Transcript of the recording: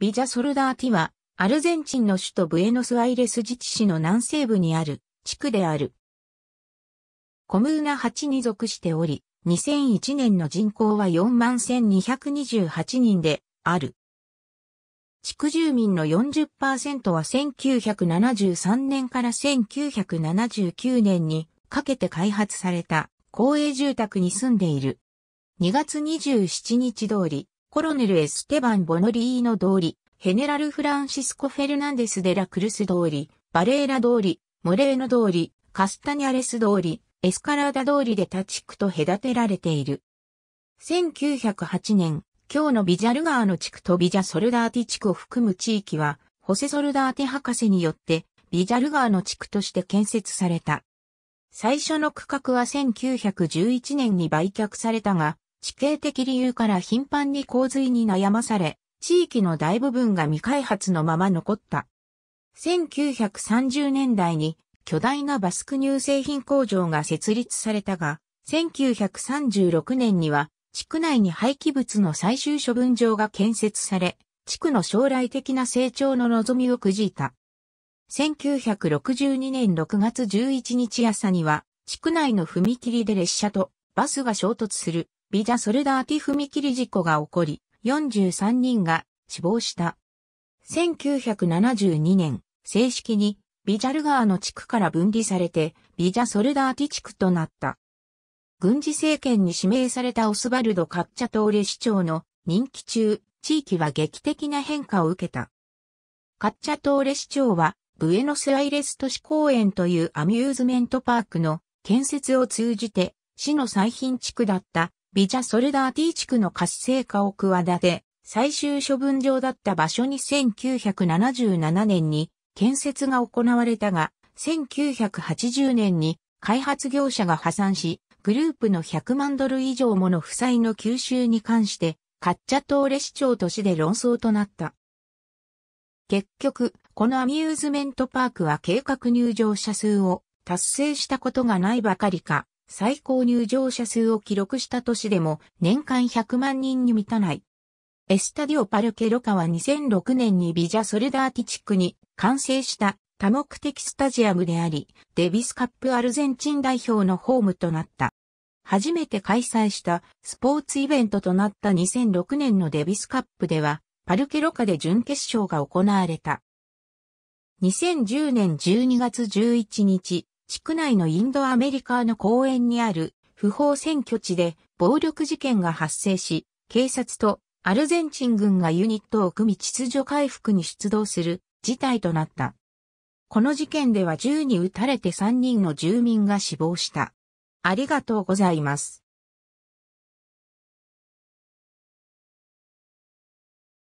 ビジャソルダーティは、アルゼンチンの首都ブエノスアイレス自治市の南西部にある地区である。コムーナ8に属しており、2001年の人口は41,228人である。地区住民の40%は1973年から1979年にかけて開発された公営住宅に住んでいる。2月27日通り、コロネル・エステバン・ボノリーノ通り、ヘネラル・フランシスコ・フェルナンデス・デラ・クルス通り、バレーラ通り、モレーノ通り、カスタニャレス通り、エスカラーダ通りで他地区と隔てられている。1908年、今日のビジャルガーの地区とビジャソルダーティ地区を含む地域は、ホセソルダーテ博士によって、ビジャルガーの地区として建設された。最初の区画は1911年に売却されたが、地形的理由から頻繁に洪水に悩まされ、地域の大部分が未開発のまま残った。1930年代に巨大なバスク乳製品工場が設立されたが、1936年には地区内に廃棄物の最終処分場が建設され、地区の将来的な成長の望みをくじいた。1962年6月11日朝には、地区内の踏切で列車とバスが衝突するビジャ・ソルダーティ踏切事故が起こり、43人が死亡した。1972年、正式にビジャル川の地区から分離されて、ビジャ・ソルダーティ地区となった。軍事政権に指名されたオスバルド・カッチャトーレ市長の任期中、地域は劇的な変化を受けた。カッチャトーレ市長は、ブエノスアイレス都市公園というアミューズメントパークの建設を通じて、市の最貧地区だったビジャソルダーティ地区の活性化を企て、最終処分場だった場所に1977年に建設が行われたが、1980年に開発業者が破産し、グループの100万ドル以上もの負債の吸収に関して、カッチャトーレ市長と市で論争となった。結局、このアミューズメントパークは計画入場者数を達成したことがないばかりか、最高入場者数を記録した年でも年間100万人に満たない。エスタディオ・パルケロカは2006年にビジャ・ソルダーティチックに完成した多目的スタジアムであり、デビスカップアルゼンチン代表のホームとなった。初めて開催したスポーツイベントとなった2006年のデビスカップでは、パルケロカで準決勝が行われた。2010年12月11日、地区内のインドアメリカの公園にある不法占拠地で暴力事件が発生し、警察とアルゼンチン軍がユニットを組み秩序回復に出動する事態となった。この事件では銃に撃たれて3人の住民が死亡した。ありがとうございます。